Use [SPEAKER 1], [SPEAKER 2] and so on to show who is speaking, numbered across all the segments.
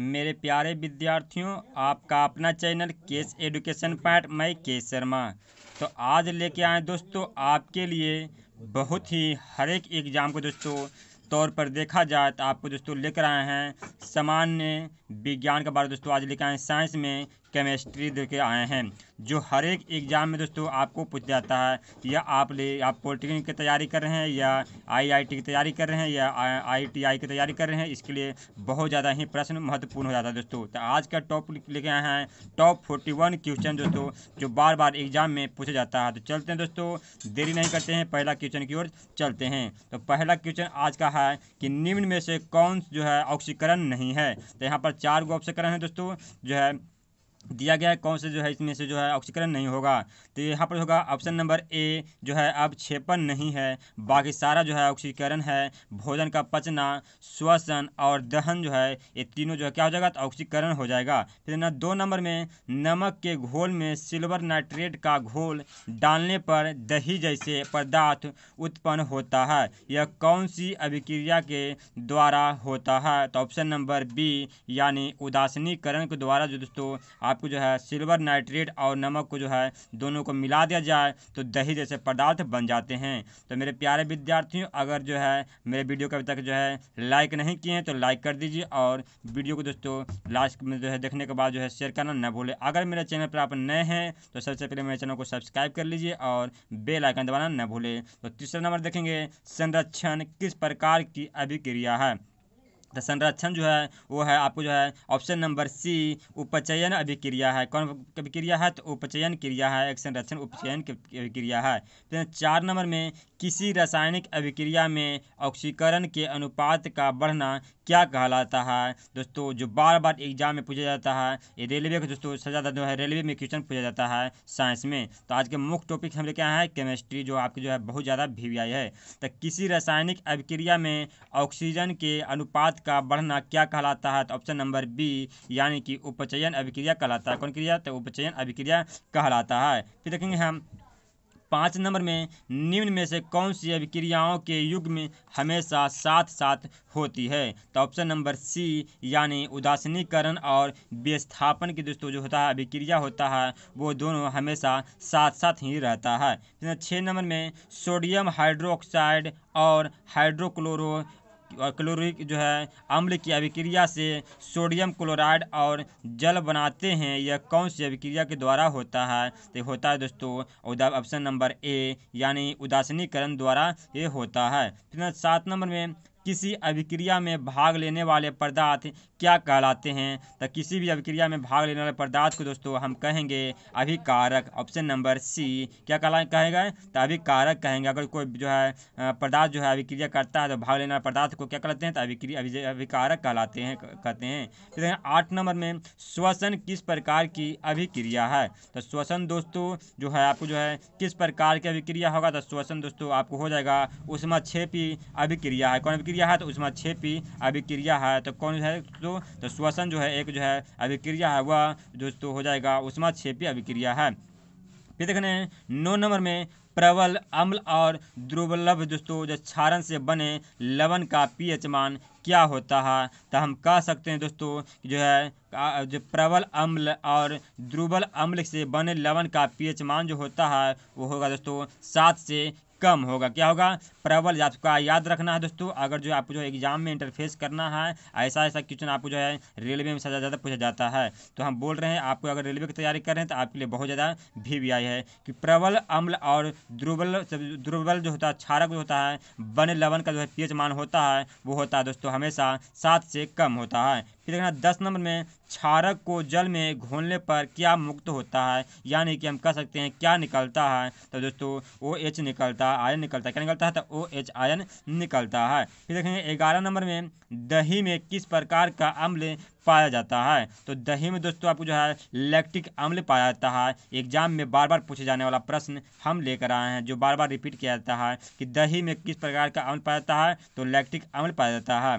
[SPEAKER 1] मेरे प्यारे विद्यार्थियों आपका अपना चैनल केस एडुकेशन पॉइंट मैं के शर्मा तो आज लेके आए दोस्तों आपके लिए बहुत ही हर एक एग्ज़ाम को दोस्तों तौर पर देखा जाए तो आपको दोस्तों लेकर आए हैं सामान्य विज्ञान के बारे में दोस्तों आज लेकर आए साइंस में केमिस्ट्री दे के आए हैं जो हर एक एग्ज़ाम में दोस्तों आपको पूछ जाता है या आप ले आप पॉलिटेक्निक की तैयारी कर रहे हैं या आईआईटी की तैयारी कर रहे हैं या आईटीआई की तैयारी कर रहे हैं इसके लिए बहुत ज़्यादा ही प्रश्न महत्वपूर्ण हो जाता है दोस्तों तो आज का टॉप लेके आए हैं टॉप फोर्टी वन क्वेश्चन दोस्तों जो बार बार एग्जाम में पूछा जाता है तो चलते हैं दोस्तों देरी नहीं करते हैं पहला क्वेश्चन की ओर चलते हैं तो पहला क्वेश्चन आज का है कि निम्न में से कौन जो है ऑक्सीकरण नहीं है तो यहाँ पर चार गो ऑप्शकरण है दोस्तों जो है दिया गया है कौन से जो है इसमें से जो है ऑक्सीकरण नहीं होगा तो यहाँ पर होगा ऑप्शन नंबर ए जो है अब छेपन नहीं है बाकी सारा जो है ऑक्सीकरण है भोजन का पचना श्वसन और दहन जो है ये तीनों जो है क्या हो जाएगा तो ऑक्सीकरण हो जाएगा फिर ना दो नंबर में नमक के घोल में सिल्वर नाइट्रेट का घोल डालने पर दही जैसे पदार्थ उत्पन्न होता है यह कौन सी अभिक्रिया के द्वारा होता है तो ऑप्शन नंबर बी यानी उदासीनीकरण के द्वारा जो दोस्तों आपको जो है सिल्वर नाइट्रेट और नमक को जो है दोनों को मिला दिया जाए तो दही जैसे पदार्थ बन जाते हैं तो मेरे प्यारे विद्यार्थियों अगर जो है मेरे वीडियो को अभी तक जो है लाइक नहीं किए हैं तो लाइक कर दीजिए और वीडियो को दोस्तों लास्ट में जो है देखने के बाद जो है शेयर करना न भूलें अगर मेरे चैनल पर आप नए हैं तो सबसे पहले मेरे चैनल को सब्सक्राइब कर लीजिए और बेल आइकन दबाना न भूलें तो तीसरा नंबर देखेंगे संरक्षण किस प्रकार की अभिक्रिया है संरक्षण जो है वो है आपको जो है ऑप्शन नंबर सी उपचयन अभिक्रिया है कौन अभिक्रिया है तो उपचयन क्रिया है एक संरक्षण उपचयन अभिक्रिया है फिर तो चार नंबर में किसी रासायनिक अभिक्रिया में ऑक्सीकरण के अनुपात का बढ़ना क्या कहलाता है दोस्तों जो बार बार एग्जाम में पूछा जाता है ये रेलवे का दोस्तों सजा जो है रेलवे में क्वेश्चन पूछा जाता है साइंस में तो आज के मुख्य टॉपिक हम लोग आए है केमिस्ट्री जो आपकी जो है बहुत ज़्यादा भी है तो किसी रासायनिक अभिक्रिया में ऑक्सीजन के अनुपात का बढ़ना क्या कहलाता है तो ऑप्शन नंबर बी यानी कि उपचयन अभिक्रिया कहलाता है कौन क्रिया तो उपचयन अभिक्रिया कहलाता है फिर देखेंगे हम पाँच नंबर में निम्न में से कौन सी अभिक्रियाओं के युग में हमेशा साथ साथ होती है तो ऑप्शन नंबर सी यानी उदासीनीकरण और विस्थापन के दोस्तों जो होता है अभिक्रिया होता है वो दोनों हमेशा साथ साथ ही रहता है छः नंबर में सोडियम हाइड्रोक्साइड और हाइड्रोक्लोरो क्लोरिक जो है अम्ल की अभिक्रिया से सोडियम क्लोराइड और जल बनाते हैं यह कौन सी अभिक्रिया के द्वारा होता है तो होता है दोस्तों ऑप्शन नंबर ए यानी उदासीनीकरण द्वारा ये होता है फिर सात नंबर में किसी अभिक्रिया में भाग लेने वाले पदार्थ क्या कहलाते हैं तो किसी भी अभिक्रिया में भाग लेने वाले पदार्थ को दोस्तों हम कहेंगे अभिकारक ऑप्शन नंबर सी क्या कहला कहेगा तो अभिकारक कहेंगे अगर कोई जो है पदार्थ जो है अभिक्रिया करता है तो भाग लेने वाले पदार्थ को क्या कहलाते हैं तो अभिक्रिया अभिकारक कहलाते हैं कहते हैं फिर आठ नंबर में श्वसन किस प्रकार की अभिक्रिया है तो श्वसन दोस्तों जो है आपको जो है किस प्रकार की अभिक्रिया होगा तो श्वसन दोस्तों आपको हो जाएगा उसमें छेपी अभिक्रिया है कौन अभिक्रिया है तो उसमें छः पी अभिक्रिया है तो कौन है तो, तो श्वसन जो है एक जो है अभिक्रिया है वह दोस्तों हो जाएगा उसमें छः पी अभिक्रिया है फिर देखने नौ नंबर में प्रबल अम्ल और दुर्बलभ दोस्तों जो क्षारण से बने लवण का पीएच मान क्या होता है तो हम कह सकते हैं दोस्तों जो है जो प्रबल अम्ल और दुर्बल अम्ल से बने लवण का पीएच मान जो होता है वो होगा दोस्तों सात से कम होगा क्या होगा प्रबल आपको याद रखना है दोस्तों अगर जो आपको जो एग्जाम में इंटरफेस करना है ऐसा ऐसा क्वेश्चन आपको जो है रेलवे में सबसे ज़्यादा पूछा जाता है तो हम बोल रहे हैं आपको अगर रेलवे की तैयारी कर रहे हैं तो आपके लिए बहुत ज़्यादा भी, आई है कि प्रबल अम्ल और दुर्बल दुर्बल जो होता है क्षारक जो होता है बन लवन का जो है पीएच मान होता है वो होता है दोस्तों हमेशा सात से कम होता है फिर देखना दस नंबर में क्षारक को जल में घोलने पर क्या मुक्त होता है यानी कि हम कह सकते हैं क्या निकलता है तो दोस्तों ओ एच निकलता है आयन निकलता है क्या निकलता है तो ओ एच आयन निकलता है फिर देखेंगे ग्यारह नंबर में दही में किस प्रकार का अम्ल पाया जाता है तो दही में दोस्तों आपको जो है लैक्टिक अम्ल पाया जाता है एग्जाम में बार बार पूछे जाने वाला प्रश्न हम लेकर आए हैं जो बार बार रिपीट किया जाता है कि दही में किस प्रकार का अम्ल पाया जाता है तो लैक्टिक अम्ल पाया जाता है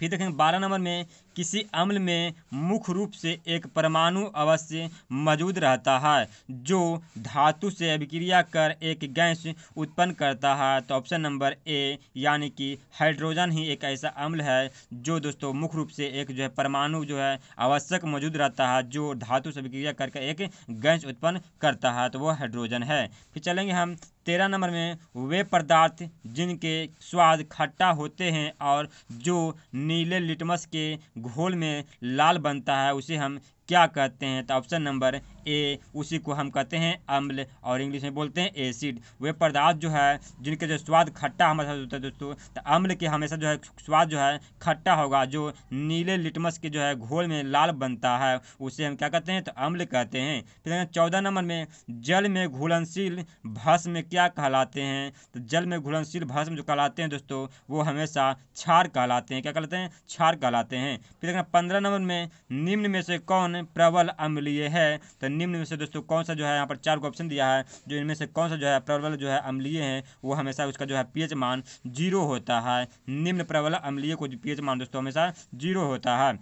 [SPEAKER 1] फिर देखेंगे बारह नंबर में किसी अम्ल में मुख्य रूप से एक परमाणु अवश्य मौजूद रहता है जो धातु से अभिक्रिया कर एक गैस उत्पन्न करता है तो ऑप्शन नंबर ए यानी कि हाइड्रोजन ही एक ऐसा अम्ल है जो दोस्तों मुख्य रूप से एक जो है परमाणु जो है आवश्यक मौजूद रहता है जो धातु से अभिक्रिया करके एक गैस उत्पन्न करता है तो वह हाइड्रोजन है फिर चलेंगे हम तेरह नंबर में वे पदार्थ जिनके स्वाद खट्टा होते हैं और जो नीले लिटमस के घोल में लाल बनता है उसे हम क्या कहते हैं तो ऑप्शन नंबर ए उसी को हम कहते हैं अम्ल और इंग्लिश में बोलते हैं एसिड वे पदार्थ जो है जिनके जो स्वाद खट्टा हमारे साथ होता है दोस्तों तो अम्ल के हमेशा जो है स्वाद जो है खट्टा होगा जो नीले लिटमस के जो है घोल में लाल बनता है उसे हम क्या कहते हैं तो अम्ल कहते हैं फिर चौदह नंबर में जल में घुलनशील भस्म क्या कहलाते हैं तो जल में घुलनशील भस्म जो कहलाते हैं दोस्तों वो हमेशा छार कहलाते हैं क्या कहलाते हैं छार कहलाते हैं फिर पंद्रह नंबर में निम्न में से कौन कौन प्रबल अम्लीय है तो निम्न में से दोस्तों कौन सा जो है यहाँ पर चार को ऑप्शन दिया है जो इनमें से कौन सा जो है प्रबल जो है अम्लीय है वो हमेशा उसका जो है पीएच मान जीरो होता है निम्न प्रबल अम्लीय को पीएच मान दोस्तों हमेशा जीरो होता है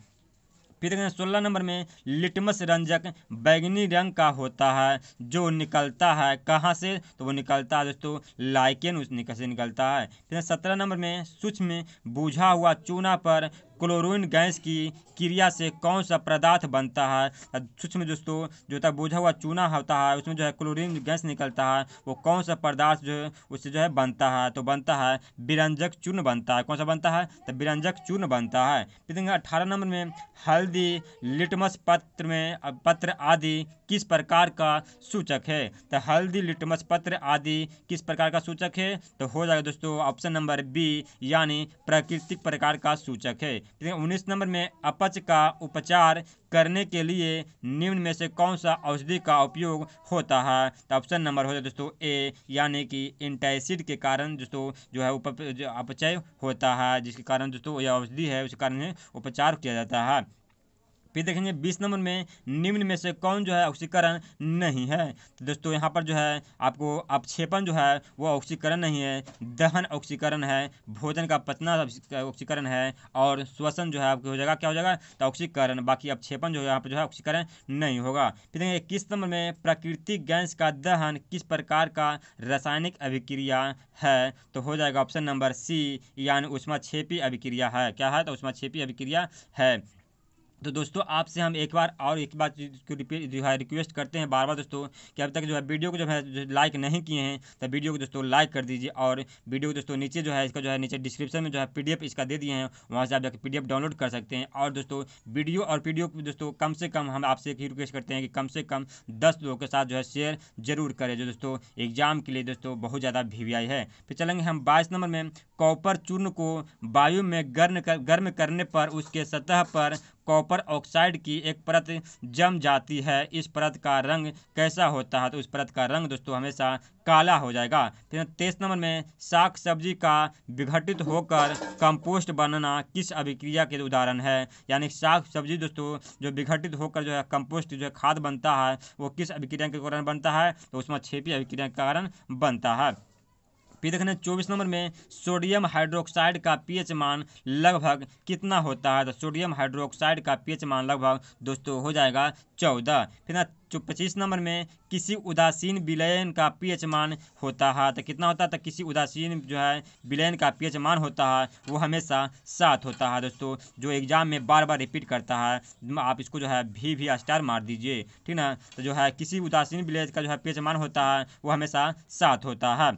[SPEAKER 1] फिर देखते सोलह नंबर में लिटमस रंजक बैगनी रंग का होता है जो निकलता है कहाँ से तो वो निकलता है दोस्तों लाइकेन उस निकल से निकलता है फिर सत्रह नंबर में सूक्ष्म बुझा हुआ चूना पर क्लोरीन गैस की क्रिया से कौन सा पदार्थ बनता है सूक्ष्म दोस्तों जो था बोझा बुझा हुआ चूना होता है उसमें जो है क्लोरीन गैस निकलता है वो कौन सा पदार्थ जो है उससे जो है बनता है तो बनता है बिरंजक चूर्ण बनता है कौन सा बनता है तो बिरंजक चूर्ण बनता है फिर देखेंगे अठारह नंबर में हल्दी लिटमस पत्र में पत्र आदि किस प्रकार का सूचक है तो हल्दी लिटमस पत्र आदि किस प्रकार का सूचक है तो हो जाएगा दोस्तों ऑप्शन नंबर बी यानी प्राकृतिक प्रकार का सूचक है उन्नीस नंबर में अपच का उपचार करने के लिए निम्न में से कौन सा औषधि का उपयोग होता है तो ऑप्शन नंबर होता है दोस्तों ए यानी कि इंटाइसिड के कारण दोस्तों जो है उप अपचय होता है जिसके कारण दोस्तों यह औषधि है उसके कारण उपचार किया जाता है फिर देखेंगे बीस नंबर में निम्न में से कौन जो है ऑक्सीकरण नहीं है तो दोस्तों यहाँ पर जो है आपको अपक्षेपण जो है वो ऑक्सीकरण नहीं है दहन ऑक्सीकरण है भोजन का पचना ऑक्सीकरण है और श्वसन जो है आपको हो जाएगा क्या हो जाएगा तो ऑक्सीकरण बाकी अपक्षेपण जो है यहाँ पर जो है ऑक्सीकरण नहीं होगा फिर देखेंगे इक्कीस नंबर में प्राकृतिक गैस का दहन किस प्रकार का रासायनिक अभिक्रिया है तो हो जाएगा ऑप्शन नंबर सी यानी उष्मा छेपी अभिक्रिया है क्या है तो उष्मा छेपी अभिक्रिया है तो दोस्तों आपसे हम एक बार और एक बार को जो है रिक्वेस्ट करते हैं बार बार दोस्तों कि अब तक जो है वीडियो को जो है लाइक नहीं किए हैं तो वीडियो को दोस्तों लाइक कर दीजिए और वीडियो को दोस्तों नीचे जो है इसका जो है नीचे डिस्क्रिप्शन में जो है पीडीएफ इसका दे दिए हैं वहाँ से आप जाकर पी डाउनलोड कर सकते हैं और दोस्तों वीडियो और पीडीएफ दोस्तों कम से कम हम आपसे एक ही रिक्वेस्ट करते हैं कि कम से कम दस लोगों के साथ जो है शेयर जरूर करें जो दोस्तों एग्जाम के लिए दोस्तों बहुत ज़्यादा वी है फिर चलेंगे हम बाईस नंबर में कॉपर चूर्ण को वायु में गर्म कर गर्म करने पर उसके सतह पर कॉपर ऑक्साइड की एक परत जम जाती है इस परत का रंग कैसा होता है तो उस परत का रंग दोस्तों हमेशा काला हो जाएगा फिर तेईस नंबर में साग सब्जी का विघटित होकर कंपोस्ट बनना किस अभिक्रिया के उदाहरण है यानी साग सब्जी दोस्तों जो विघटित होकर जो है कंपोस्ट जो है खाद बनता है वो किस अभिक्रिया के कारण बनता है तो उसमें छेपी अभिक्रिया के कारण बनता है फिर देखना चौबीस नंबर में सोडियम हाइड्रोक्साइड का पीएच मान लगभग कितना होता है तो सोडियम हाइड्रोक्साइड का पीएच मान लगभग दोस्तों हो जाएगा चौदह फिर ना जो पच्चीस नंबर में किसी उदासीन विलयन का पीएच मान होता है तो कितना होता है तो किसी उदासीन जो है विलयन का पीएच मान होता है वो हमेशा सात होता है दोस्तों जो एग्जाम में बार बार रिपीट करता है आप इसको जो है भी भी स्टार मार दीजिए ठीक ना तो जो है किसी उदासीन विलयन का जो है पीएच मान होता है वो हमेशा सात होता है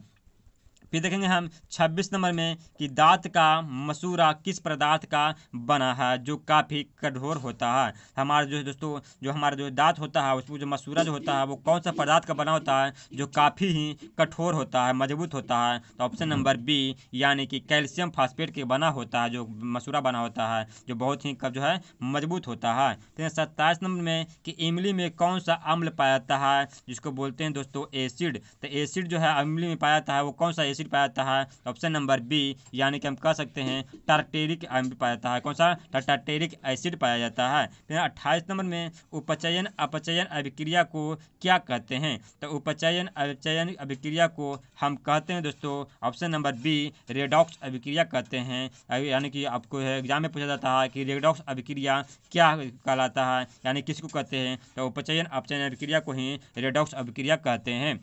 [SPEAKER 1] फिर देखेंगे हम 26 नंबर में कि दांत का मसूरा किस पदार्थ का बना है जो काफ़ी कठोर होता है हमारा जो दोस्तों जो हमारा जो दांत होता है उसमें जो मसूरा जो होता है वो कौन सा पदार्थ का बना होता है जो काफ़ी ही कठोर होता है मजबूत होता है तो ऑप्शन नंबर बी यानी कि कैल्शियम फास्फेट के बना होता है जो मसूरा बना होता है जो बहुत ही जो है मजबूत होता है फिर तो सत्ताईस नंबर में कि इमली में कौन सा अम्ल पाया जाता है जिसको बोलते हैं दोस्तों एसिड तो एसिड जो है इमली में पाया जाता है वो कौन सा एसिड एसिड पाया जाता है ऑप्शन नंबर बी यानी कि हम कह सकते हैं टार्टेरिक अम्ल पाया जाता है कौन सा टार्टेरिक एसिड पाया जाता है फिर अट्ठाईस नंबर में उपचयन अपचयन अभिक्रिया को क्या कहते हैं तो उपचयन अपचयन अभिक्रिया को हम कहते हैं दोस्तों ऑप्शन नंबर बी रेडॉक्स अभिक्रिया कहते हैं यानी कि आपको एग्जाम में पूछा जाता है कि रेडॉक्स अभिक्रिया क्या कहलाता है यानी किसको कहते हैं तो उपचयन अपचयन अभिक्रिया को ही रेडॉक्स अभिक्रिया कहते हैं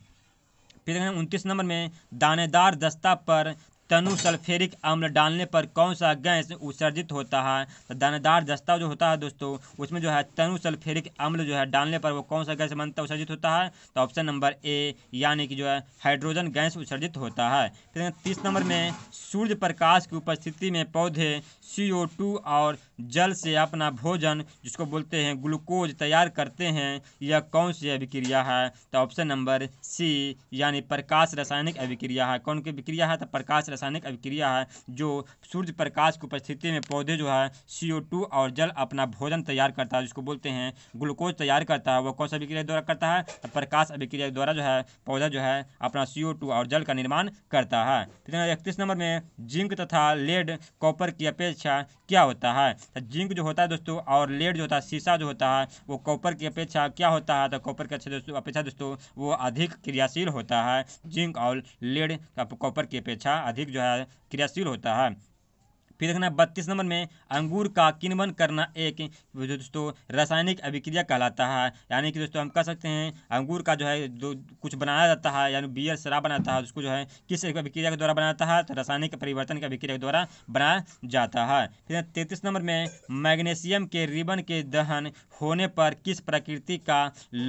[SPEAKER 1] फिर देखेंगे उनतीस नंबर में दानेदार दस्ता पर तनु सल्फेरिक अम्ल डालने पर कौन सा गैस उत्सर्जित होता है तो दानेदार दस्ता जो होता है दोस्तों उसमें जो है तनु सल्फेरिक अम्ल जो है डालने पर वो कौन सा गैस बनता उत्सर्जित होता है तो ऑप्शन नंबर ए यानी कि जो है हाइड्रोजन गैस उत्सर्जित होता है फिर तीस नंबर में सूर्य प्रकाश की उपस्थिति में पौधे सी और जल से अपना भोजन जिसको बोलते हैं ग्लूकोज तैयार करते हैं यह कौन सी अभिक्रिया है तो ऑप्शन नंबर सी यानी प्रकाश रासायनिक अभिक्रिया है कौन की अभिक्रिया है तो प्रकाश रासायनिक अभिक्रिया है जो सूर्य प्रकाश की उपस्थिति में पौधे जो है सी और जल अपना भोजन तैयार करता है जिसको बोलते हैं ग्लूकोज तैयार करता है वह कौन सा अभिक्रिया द्वारा करता है तो प्रकाश अभिक्रिया द्वारा जो है पौधा जो है अपना सी और जल का निर्माण करता है इकतीस नंबर में जिंक तथा लेड कॉपर की अपेक्षा क्या होता है तो जिंक जो होता है दोस्तों और लेड जो होता है शीशा जो होता है वो कॉपर की अपेक्षा क्या होता है तो कॉपर की दोस्तों अपेक्षा दोस्तों वो अधिक क्रियाशील होता है जिंक और लेड कॉपर की अपेक्षा अधिक जो है क्रियाशील होता है फिर देखना बत्तीस नंबर में अंगूर का किनवन करना एक दोस्तों रासायनिक अभिक्रिया कहलाता है यानी कि दोस्तों हम कह सकते हैं अंगूर का जो है जो कुछ बनाया जाता है यानी बियर शराब बनाता है उसको जो है किस अभिक्रिया के द्वारा बनाता है तो रासायनिक परिवर्तन की अभिक्रिया के द्वारा बनाया जाता है फिर तैंतीस नंबर में मैग्नेशियम के रिबन के दहन होने पर किस प्रकृति का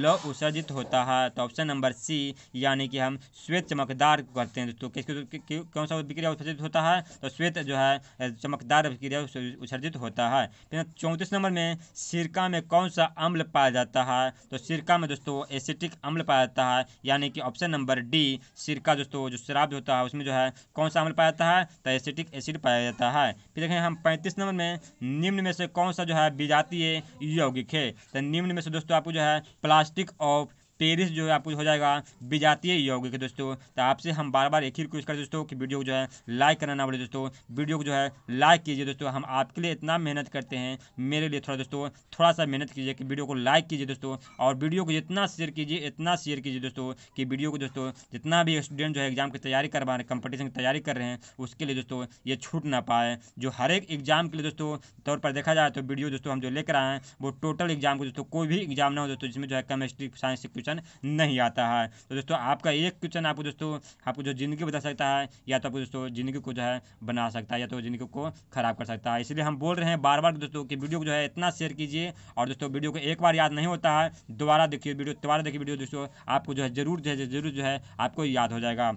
[SPEAKER 1] लौ उत्सर्जित होता है तो ऑप्शन नंबर सी यानी कि हम श्वेत चमकदार करते हैं दोस्तों कौन सा विक्रिया उत्सर्जित होता है तो श्वेत जो है चमकदार अभिक्रिया उत्सर्जित होता है फिर चौंतीस नंबर में सिरका में कौन सा अम्ल पाया जाता है तो सिरका में दोस्तों एसिटिक अम्ल पाया जाता है यानी कि ऑप्शन नंबर डी सिरका दोस्तों जो शराब होता है उसमें जो है कौन सा अम्ल पाया जाता है तो एसिटिक एसिड पाया जाता है फिर देखें हम पैंतीस नंबर में निम्न में से कौन सा जो है बीजातीय यौगिक है तो निम्न में से दोस्तों आपको जो है प्लास्टिक ऑफ तेरह जो है आपको हो जाएगा विजातीय यौगिक दोस्तों तो आपसे हम बार बार एक ही रिक्वेस्ट करें दोस्तों कि वीडियो को जो है लाइक करना ना बोले दोस्तों वीडियो को जो है लाइक कीजिए दोस्तों हम आपके लिए इतना मेहनत करते हैं मेरे लिए थोड़ा दोस्तों थोड़ा सा मेहनत कीजिए कि वीडियो को लाइक कीजिए दोस्तों और वीडियो को जितना शेयर कीजिए इतना शेयर कीजिए दोस्तों कि वीडियो को दोस्तों जितना भी स्टूडेंट जो है एग्जाम की तैयारी करवा रहे हैं कंपटीशन की तैयारी कर रहे हैं उसके लिए दोस्तों ये छूट ना पाए जो हर एक एग्जाम के लिए दोस्तों तौर पर देखा जाए तो वीडियो दोस्तों हम जो लेकर आए हैं वो टोटल एग्जाम को दोस्तों कोई भी एग्जाम ना हो दोस्तों जिसमें जो है केमिस्ट्री साइंस के क्वेश्चन क्वेश्चन नहीं आता है तो दोस्तों आपका एक क्वेश्चन आपको दोस्तों आपको जो ज़िंदगी बता सकता है या तो आपको दोस्तों ज़िंदगी को जो है बना सकता है या तो ज़िंदगी को ख़राब कर सकता है इसलिए हम बोल रहे हैं बार बार दोस्तों की वीडियो को जो है इतना शेयर कीजिए और दोस्तों वीडियो को एक बार याद नहीं होता है दोबारा देखिए वीडियो दोबारा देखिए वीडियो दोस्तों आपको जो है ज़रूर जो है ज़रूर जो है आपको याद हो जाएगा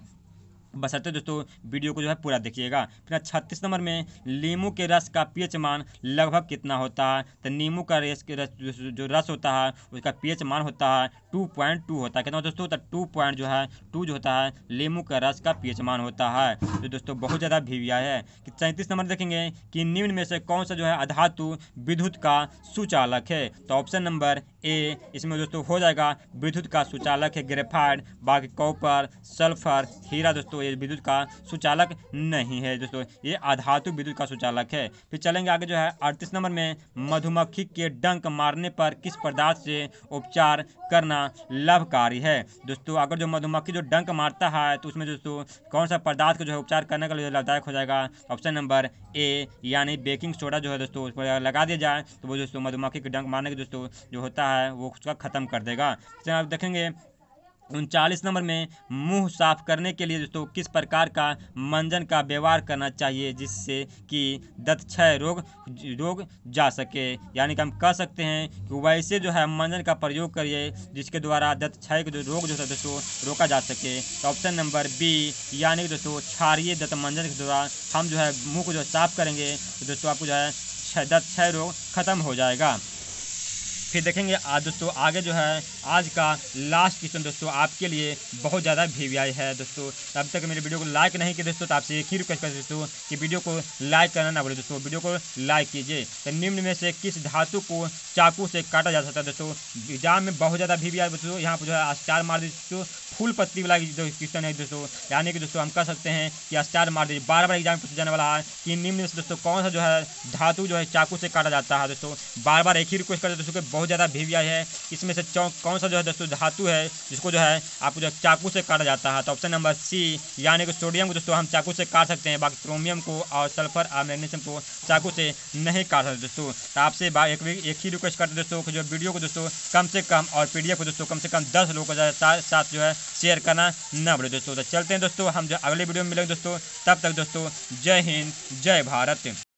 [SPEAKER 1] बसरते दोस्तों वीडियो को जो है पूरा देखिएगा फिर छत्तीस नंबर में नींबू के रस का पीएच मान लगभग कितना होता है तो नींबू का रेस जो रस होता है उसका पीएच मान होता है टू पॉइंट टू होता है कितना दोस्तों तो टू पॉइंट जो है टू जो होता है नींबू का रस का पीएच मान होता है जो तो दोस्तों बहुत ज़्यादा भीविया है कि सैंतीस नंबर देखेंगे कि निम्न में से कौन सा जो है अधातु विद्युत का सुचालक है तो ऑप्शन नंबर ए इसमें दोस्तों हो जाएगा विद्युत का सुचालक है ग्रेफाइड बाकी कॉपर सल्फर हीरा दोस्तों ये विद्युत का सुचालक नहीं है दोस्तों ये आधातु विद्युत का सुचालक है फिर चलेंगे आगे जो है अड़तीस नंबर में मधुमक्खी के डंक मारने पर किस पदार्थ से उपचार करना लाभकारी है दोस्तों अगर जो मधुमक्खी जो डंक मारता है तो उसमें दोस्तों कौन सा पदार्थ का जो है उपचार करने का लाभदायक हो जाएगा ऑप्शन नंबर ए यानी बेकिंग सोडा जो है दोस्तों उस पर लगा दिया जाए तो वो दोस्तों मधुमक्खी के डंक मारने के दोस्तों जो होता है वो उसका खत्म कर देगा चलिए आप देखेंगे उनचालीस नंबर में मुंह साफ करने के लिए दोस्तों किस प्रकार का मंजन का व्यवहार करना चाहिए जिससे कि दत्त क्षय रोग रोग जा सके यानी कि हम कह सकते हैं कि वैसे जो है मंजन का प्रयोग करिए जिसके द्वारा दत्त क्षय का जो रोग जो है दोस्तों रोका जा सके तो ऑप्शन नंबर बी यानी कि दोस्तों क्षारिय दत्त मंजन के द्वारा हम जो है मुँह को जो साफ करेंगे तो दोस्तों आपको जो है दत्त क्षय रोग खत्म हो जाएगा फिर देखेंगे आज दोस्तों आगे जो है आज का लास्ट क्वेश्चन दोस्तों आपके लिए बहुत ज़्यादा वी है दोस्तों अब तक मेरे वीडियो को लाइक नहीं किया दोस्तों तो आपसे एक ही रिक्वेस्ट कर दोस्तों कि वीडियो को लाइक करना ना बोले दोस्तों वीडियो को लाइक कीजिए तो निम्न में से किस धातु को चाकू से काटा जा सकता है दोस्तों एग्जाम में बहुत ज़्यादा वी दोस्तों यहाँ पर जो है स्टार मार दीजिए दोस्तों फुल पत्ती वाला क्वेश्चन है दोस्तों यानी कि दोस्तों हम कह सकते हैं कि स्टार मार दीजिए बार बार एग्जाम में पूछा जाने वाला है कि निम्न में से दोस्तों कौन सा जो है धातु जो है चाकू से काटा जाता है दोस्तों बार बार एक ही रिक्वेस्ट करते दोस्तों बहुत ज़्यादा भी आई है इसमें से कौन सा जो है दोस्तों धातु है जिसको जो है आपको जो चाकू से काटा जाता है तो ऑप्शन नंबर सी यानी कि सोडियम को दोस्तों हम चाकू से काट सकते हैं बाकी क्रोमियम को और सल्फर और मैग्नीशियम को चाकू से नहीं काट सकते दोस्तों तो आपसे एक, एक ही रिक्वेस्ट करते दोस्तों जो वीडियो को दोस्तों कम से कम और पी को दोस्तों कम से कम दस लोगों के साथ जो है शेयर करना न बढ़े दोस्तों तो चलते हैं दोस्तों हम जो अगले वीडियो में मिलेंगे दोस्तों तब तक दोस्तों जय हिंद जय भारत